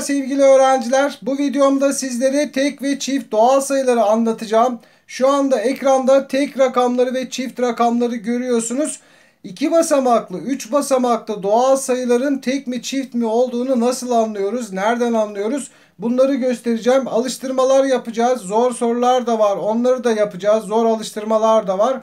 sevgili öğrenciler. Bu videomda sizlere tek ve çift doğal sayıları anlatacağım. Şu anda ekranda tek rakamları ve çift rakamları görüyorsunuz. İki basamaklı, üç basamaklı doğal sayıların tek mi çift mi olduğunu nasıl anlıyoruz, nereden anlıyoruz? Bunları göstereceğim. Alıştırmalar yapacağız. Zor sorular da var. Onları da yapacağız. Zor alıştırmalar da var.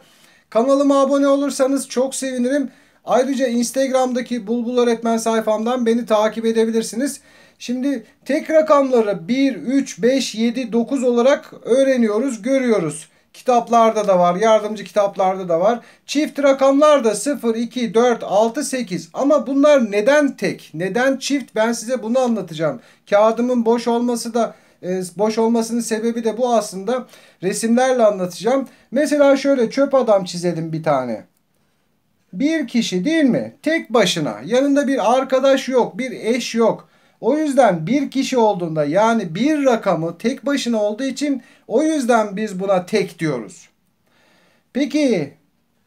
Kanalıma abone olursanız çok sevinirim. Ayrıca Instagram'daki Bulbul Öğretmen sayfamdan beni takip edebilirsiniz. Şimdi tek rakamları 1, 3, 5, 7, 9 olarak öğreniyoruz, görüyoruz. Kitaplarda da var, yardımcı kitaplarda da var. Çift rakamlar da 0, 2, 4, 6, 8. Ama bunlar neden tek, neden çift ben size bunu anlatacağım. Kağıdımın boş olması da e, boş olmasının sebebi de bu aslında. Resimlerle anlatacağım. Mesela şöyle çöp adam çizelim bir tane. Bir kişi değil mi? Tek başına. Yanında bir arkadaş yok, bir eş yok. O yüzden bir kişi olduğunda yani bir rakamı tek başına olduğu için o yüzden biz buna tek diyoruz. Peki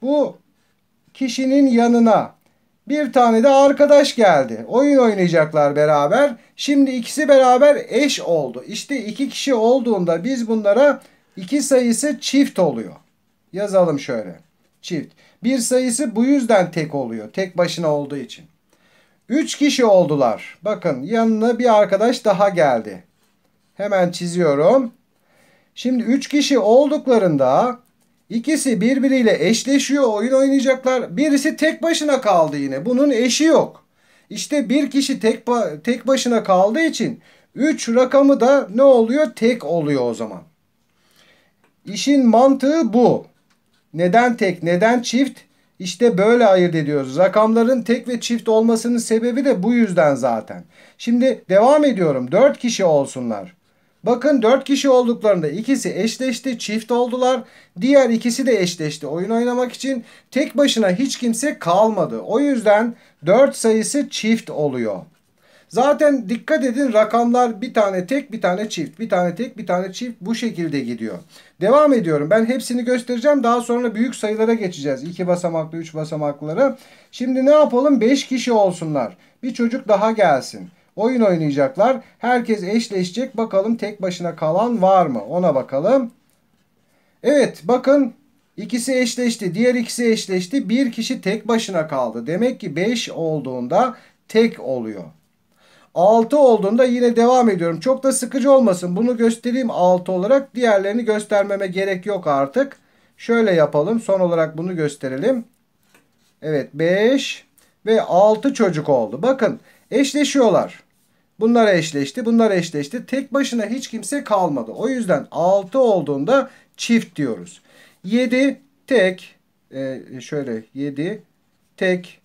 bu kişinin yanına bir tane de arkadaş geldi. Oyun oynayacaklar beraber. Şimdi ikisi beraber eş oldu. İşte iki kişi olduğunda biz bunlara iki sayısı çift oluyor. Yazalım şöyle. Çift. Bir sayısı bu yüzden tek oluyor. Tek başına olduğu için. Üç kişi oldular. Bakın yanına bir arkadaş daha geldi. Hemen çiziyorum. Şimdi üç kişi olduklarında ikisi birbiriyle eşleşiyor, oyun oynayacaklar. Birisi tek başına kaldı yine. Bunun eşi yok. İşte bir kişi tek tek başına kaldığı için 3 rakamı da ne oluyor? Tek oluyor o zaman. İşin mantığı bu. Neden tek, neden çift? İşte böyle ayırt ediyoruz. Rakamların tek ve çift olmasının sebebi de bu yüzden zaten. Şimdi devam ediyorum. 4 kişi olsunlar. Bakın 4 kişi olduklarında ikisi eşleşti, çift oldular. Diğer ikisi de eşleşti. Oyun oynamak için tek başına hiç kimse kalmadı. O yüzden 4 sayısı çift oluyor. Zaten dikkat edin rakamlar bir tane tek bir tane çift bir tane tek bir tane çift bu şekilde gidiyor. Devam ediyorum ben hepsini göstereceğim daha sonra büyük sayılara geçeceğiz. 2 basamaklı 3 basamaklılara. Şimdi ne yapalım 5 kişi olsunlar bir çocuk daha gelsin. Oyun oynayacaklar. Herkes eşleşecek. Bakalım tek başına kalan var mı? Ona bakalım. Evet bakın ikisi eşleşti. Diğer ikisi eşleşti. Bir kişi tek başına kaldı. Demek ki 5 olduğunda tek oluyor. 6 olduğunda yine devam ediyorum. Çok da sıkıcı olmasın. Bunu göstereyim 6 olarak. Diğerlerini göstermeme gerek yok artık. Şöyle yapalım. Son olarak bunu gösterelim. Evet 5 ve 6 çocuk oldu. Bakın eşleşiyorlar. Bunlar eşleşti. Bunlar eşleşti. Tek başına hiç kimse kalmadı. O yüzden 6 olduğunda çift diyoruz. 7 tek e, şöyle 7 tek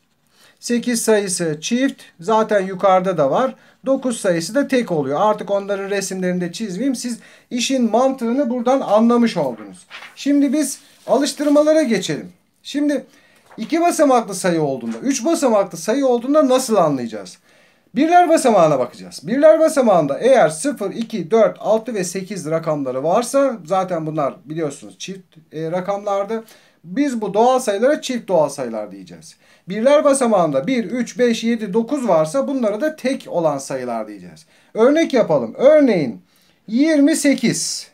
8 sayısı çift zaten yukarıda da var. 9 sayısı da tek oluyor. Artık onları resimlerinde de çizmeyeyim. Siz işin mantığını buradan anlamış oldunuz. Şimdi biz alıştırmalara geçelim. Şimdi 2 basamaklı sayı olduğunda 3 basamaklı sayı olduğunda nasıl anlayacağız? Birler basamağına bakacağız. Birler basamağında eğer 0, 2, 4, 6 ve 8 rakamları varsa zaten bunlar biliyorsunuz çift e, rakamlardı. Biz bu doğal sayılara çift doğal sayılar diyeceğiz. Birler basamağında 1, 3, 5, 7, 9 varsa bunlara da tek olan sayılar diyeceğiz. Örnek yapalım. Örneğin 28.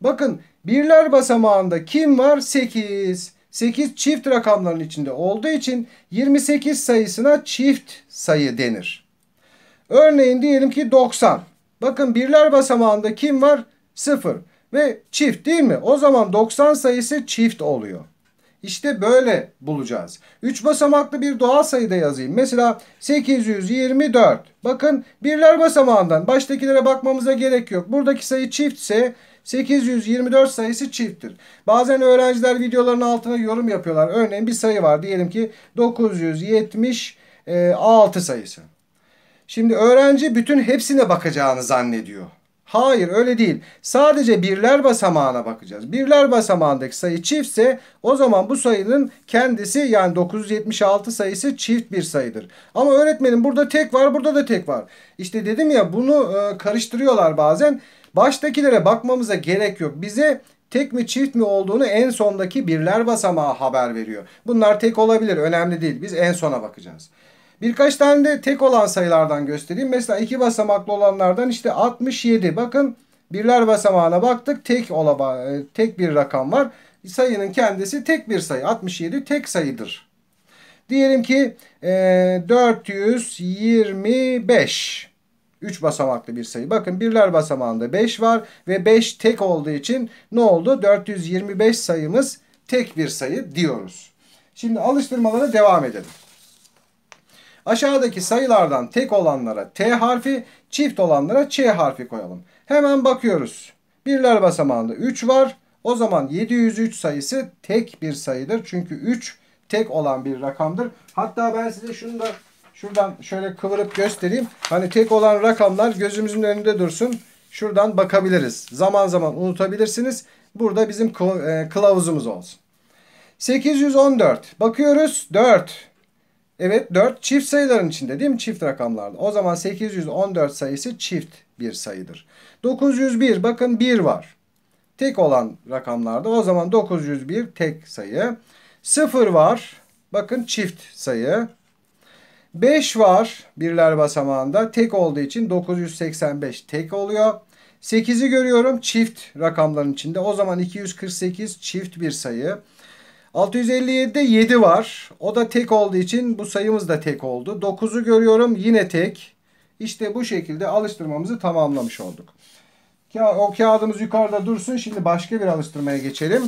Bakın birler basamağında kim var? 8. 8 çift rakamların içinde olduğu için 28 sayısına çift sayı denir. Örneğin diyelim ki 90. Bakın birler basamağında kim var? 0 ve çift değil mi? O zaman 90 sayısı çift oluyor. İşte böyle bulacağız. 3 basamaklı bir doğal sayıda yazayım. Mesela 824. Bakın birler basamağından baştakilere bakmamıza gerek yok. Buradaki sayı çiftse 824 sayısı çifttir. Bazen öğrenciler videoların altına yorum yapıyorlar. Örneğin bir sayı var. Diyelim ki 976 e, sayısı. Şimdi öğrenci bütün hepsine bakacağını zannediyor. Hayır öyle değil. Sadece birler basamağına bakacağız. Birler basamağındaki sayı çiftse o zaman bu sayının kendisi yani 976 sayısı çift bir sayıdır. Ama öğretmenim burada tek var burada da tek var. İşte dedim ya bunu e, karıştırıyorlar bazen. Baştakilere bakmamıza gerek yok. Bize tek mi çift mi olduğunu en sondaki birler basamağı haber veriyor. Bunlar tek olabilir önemli değil. Biz en sona bakacağız. Birkaç tane de tek olan sayılardan göstereyim. Mesela iki basamaklı olanlardan işte 67. Bakın birler basamağına baktık. Tek ola e, tek bir rakam var. Sayının kendisi tek bir sayı. 67 tek sayıdır. Diyelim ki e, 425. 3 basamaklı bir sayı. Bakın birler basamağında 5 var ve 5 tek olduğu için ne oldu? 425 sayımız tek bir sayı diyoruz. Şimdi alıştırmalara devam edelim. Aşağıdaki sayılardan tek olanlara T harfi, çift olanlara Ç harfi koyalım. Hemen bakıyoruz. Birler basamağında 3 var. O zaman 703 sayısı tek bir sayıdır. Çünkü 3 tek olan bir rakamdır. Hatta ben size şunu da şuradan şöyle kıvırıp göstereyim. Hani tek olan rakamlar gözümüzün önünde dursun. Şuradan bakabiliriz. Zaman zaman unutabilirsiniz. Burada bizim e, kılavuzumuz olsun. 814. Bakıyoruz 4. Evet 4 çift sayıların içinde değil mi? Çift rakamlarda. O zaman 814 sayısı çift bir sayıdır. 901 bakın 1 var. Tek olan rakamlarda o zaman 901 tek sayı. 0 var. Bakın çift sayı. 5 var birler basamağında. Tek olduğu için 985 tek oluyor. 8'i görüyorum çift rakamların içinde. O zaman 248 çift bir sayı. 657'de 7 var. O da tek olduğu için bu sayımız da tek oldu. 9'u görüyorum yine tek. İşte bu şekilde alıştırmamızı tamamlamış olduk. O kağıdımız yukarıda dursun. Şimdi başka bir alıştırmaya geçelim.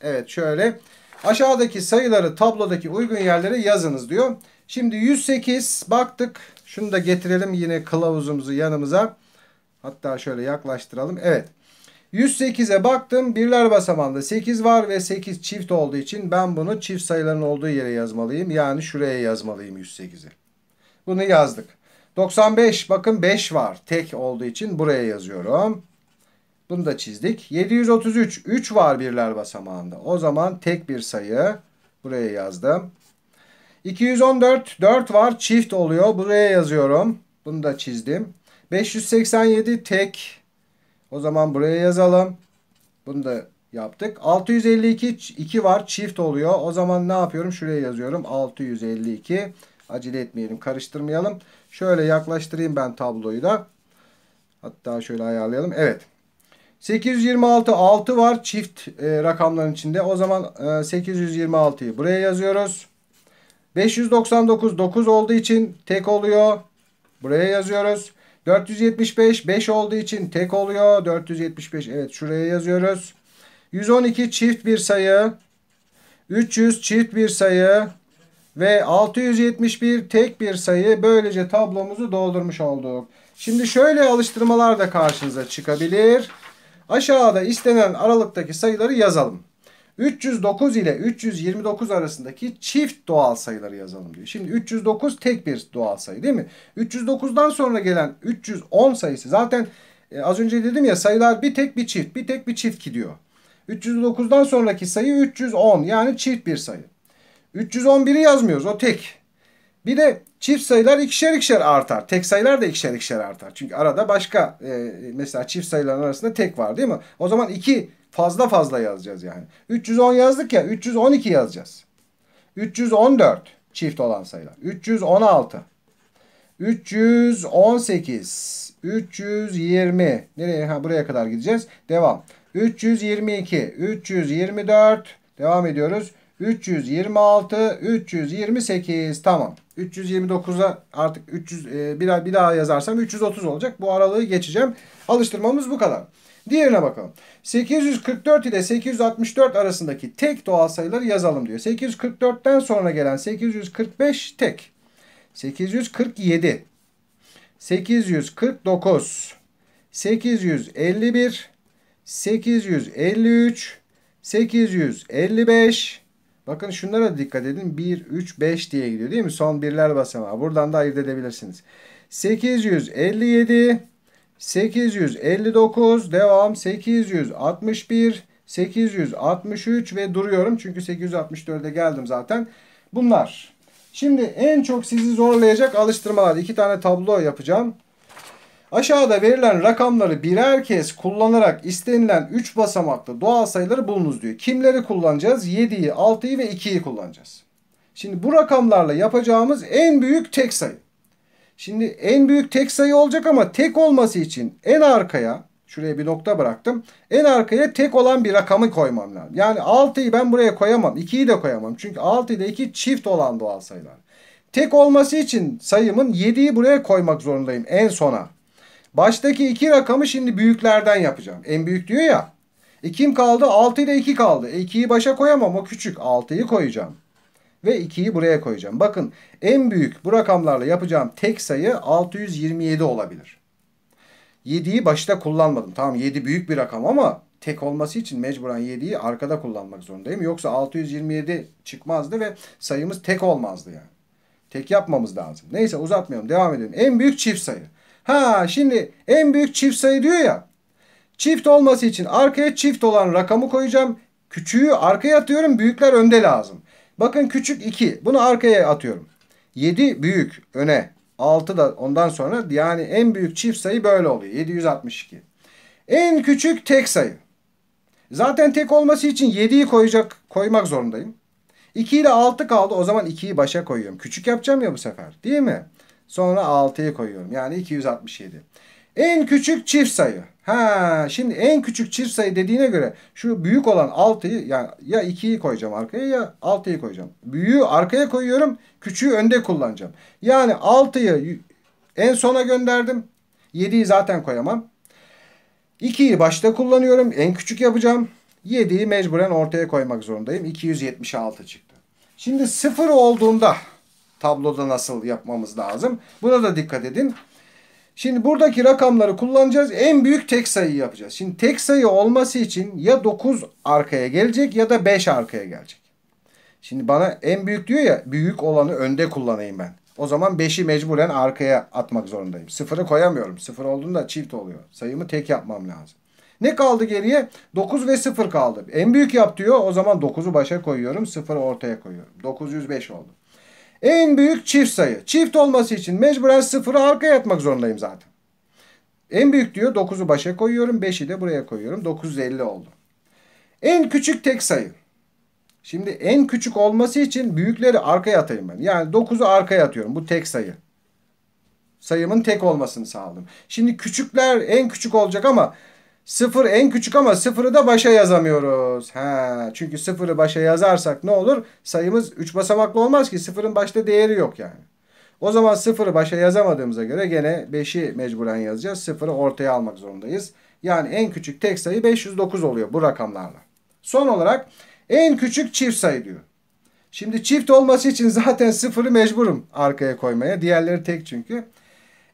Evet şöyle. Aşağıdaki sayıları tablodaki uygun yerlere yazınız diyor. Şimdi 108 baktık. Şunu da getirelim yine kılavuzumuzu yanımıza. Hatta şöyle yaklaştıralım. Evet. 108'e baktım. Birler basamağında 8 var ve 8 çift olduğu için ben bunu çift sayıların olduğu yere yazmalıyım. Yani şuraya yazmalıyım 108'i. Bunu yazdık. 95 bakın 5 var. Tek olduğu için buraya yazıyorum. Bunu da çizdik. 733 3 var birler basamağında. O zaman tek bir sayı buraya yazdım. 214 4 var çift oluyor. Buraya yazıyorum. Bunu da çizdim. 587 tek o zaman buraya yazalım. Bunu da yaptık. 652 2 var çift oluyor. O zaman ne yapıyorum? Şuraya yazıyorum. 652 acele etmeyelim karıştırmayalım. Şöyle yaklaştırayım ben tabloyu da. Hatta şöyle ayarlayalım. Evet. 826 6 var çift e, rakamların içinde. O zaman e, 826'yı buraya yazıyoruz. 599 9 olduğu için tek oluyor. Buraya yazıyoruz. 475 5 olduğu için tek oluyor. 475 evet şuraya yazıyoruz. 112 çift bir sayı. 300 çift bir sayı. Ve 671 tek bir sayı. Böylece tablomuzu doldurmuş olduk. Şimdi şöyle alıştırmalar da karşınıza çıkabilir. Aşağıda istenen aralıktaki sayıları yazalım. 309 ile 329 arasındaki çift doğal sayıları yazalım diyor. Şimdi 309 tek bir doğal sayı değil mi? 309'dan sonra gelen 310 sayısı zaten e, az önce dedim ya sayılar bir tek bir çift bir tek bir çift gidiyor. 309'dan sonraki sayı 310 yani çift bir sayı. 311'i yazmıyoruz o tek. Bir de çift sayılar ikişer ikişer artar. Tek sayılar da ikişer ikişer artar. Çünkü arada başka e, mesela çift sayıların arasında tek var değil mi? O zaman iki Fazla fazla yazacağız yani. 310 yazdık ya 312 yazacağız. 314 çift olan sayılar. 316. 318. 320. Nereye? Ha, buraya kadar gideceğiz. Devam. 322. 324. Devam ediyoruz. 326, 328 tamam. 329'a artık 300 e, bir, bir daha yazarsam 330 olacak. Bu aralığı geçeceğim. Alıştırmamız bu kadar. Diğerine bakalım. 844 ile 864 arasındaki tek doğal sayıları yazalım diyor. 844'ten sonra gelen 845 tek. 847 849 851 853 855 Bakın şunlara dikkat edin. 1, 3, 5 diye gidiyor değil mi? Son birler basamağı. Buradan da ayırt edebilirsiniz. 857 859 devam 861 863 ve duruyorum çünkü 864'e geldim zaten. Bunlar. Şimdi en çok sizi zorlayacak alıştırmalar. iki tane tablo yapacağım. Aşağıda verilen rakamları birer kez kullanarak istenilen 3 basamaklı doğal sayıları bulunuz diyor. Kimleri kullanacağız? 7'yi, 6'yı ve 2'yi kullanacağız. Şimdi bu rakamlarla yapacağımız en büyük tek sayı. Şimdi en büyük tek sayı olacak ama tek olması için en arkaya şuraya bir nokta bıraktım. En arkaya tek olan bir rakamı koymam lazım. Yani 6'yı ben buraya koyamam. 2'yi de koyamam. Çünkü 6 ile 2 çift olan doğal sayılar. Tek olması için sayımın 7'yi buraya koymak zorundayım en sona. Baştaki iki rakamı şimdi büyüklerden yapacağım. En büyük diyor ya. E kim kaldı? 6 ile 2 kaldı. E 2'yi başa koyamam o küçük. 6'yı koyacağım ve 2'yi buraya koyacağım. Bakın en büyük bu rakamlarla yapacağım tek sayı 627 olabilir. 7'yi başta kullanmadım. Tamam 7 büyük bir rakam ama tek olması için mecburen 7'yi arkada kullanmak zorundayım. Yoksa 627 çıkmazdı ve sayımız tek olmazdı yani. Tek yapmamız lazım. Neyse uzatmayalım devam edelim. En büyük çift sayı. Ha şimdi en büyük çift sayı diyor ya. Çift olması için arkaya çift olan rakamı koyacağım. Küçüğü arkaya atıyorum büyükler önde lazım. Bakın küçük 2. Bunu arkaya atıyorum. 7 büyük öne. 6 da ondan sonra yani en büyük çift sayı böyle oluyor. 762. En küçük tek sayı. Zaten tek olması için 7'yi koyacak koymak zorundayım. 2 ile 6 kaldı. O zaman 2'yi başa koyuyorum. Küçük yapacağım ya bu sefer. Değil mi? Sonra 6'yı koyuyorum. Yani 267. En küçük çift sayı. Ha, şimdi en küçük çift sayı dediğine göre şu büyük olan 6'yı yani ya 2'yi koyacağım arkaya ya 6'yı koyacağım. Büyüğü arkaya koyuyorum, küçüğü önde kullanacağım. Yani 6'yı en sona gönderdim. 7'yi zaten koyamam. 2'yi başta kullanıyorum. En küçük yapacağım. 7'yi mecburen ortaya koymak zorundayım. 276 çıktı. Şimdi 0 olduğunda tabloda nasıl yapmamız lazım? Buna da dikkat edin. Şimdi buradaki rakamları kullanacağız. En büyük tek sayı yapacağız. Şimdi tek sayı olması için ya 9 arkaya gelecek ya da 5 arkaya gelecek. Şimdi bana en büyük diyor ya büyük olanı önde kullanayım ben. O zaman 5'i mecburen arkaya atmak zorundayım. Sıfırı koyamıyorum. Sıfır olduğunda çift oluyor. Sayımı tek yapmam lazım. Ne kaldı geriye? 9 ve 0 kaldı. En büyük yap diyor. O zaman 9'u başa koyuyorum. 0'ı ortaya koyuyorum. 905 oldu. En büyük çift sayı. Çift olması için mecburen sıfırı arkaya atmak zorundayım zaten. En büyük diyor 9'u başa koyuyorum. 5'i de buraya koyuyorum. 950 oldu. En küçük tek sayı. Şimdi en küçük olması için büyükleri arkaya atayım ben. Yani 9'u arkaya atıyorum. Bu tek sayı. Sayımın tek olmasını sağladım. Şimdi küçükler en küçük olacak ama Sıfır en küçük ama sıfırı da başa yazamıyoruz. He, çünkü sıfırı başa yazarsak ne olur? Sayımız 3 basamaklı olmaz ki. Sıfırın başta değeri yok yani. O zaman sıfırı başa yazamadığımıza göre gene 5'i mecburen yazacağız. Sıfırı ortaya almak zorundayız. Yani en küçük tek sayı 509 oluyor bu rakamlarla. Son olarak en küçük çift sayı diyor. Şimdi çift olması için zaten sıfırı mecburum arkaya koymaya. Diğerleri tek çünkü.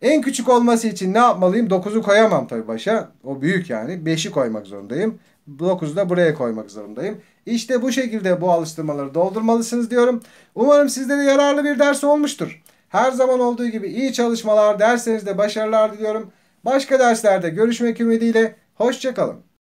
En küçük olması için ne yapmalıyım? 9'u koyamam tabii başa. O büyük yani. 5'i koymak zorundayım. 9'u da buraya koymak zorundayım. İşte bu şekilde bu alıştırmaları doldurmalısınız diyorum. Umarım sizde de yararlı bir ders olmuştur. Her zaman olduğu gibi iyi çalışmalar, derseniz de başarılar diliyorum. Başka derslerde görüşmek ümidiyle. Hoşçakalın.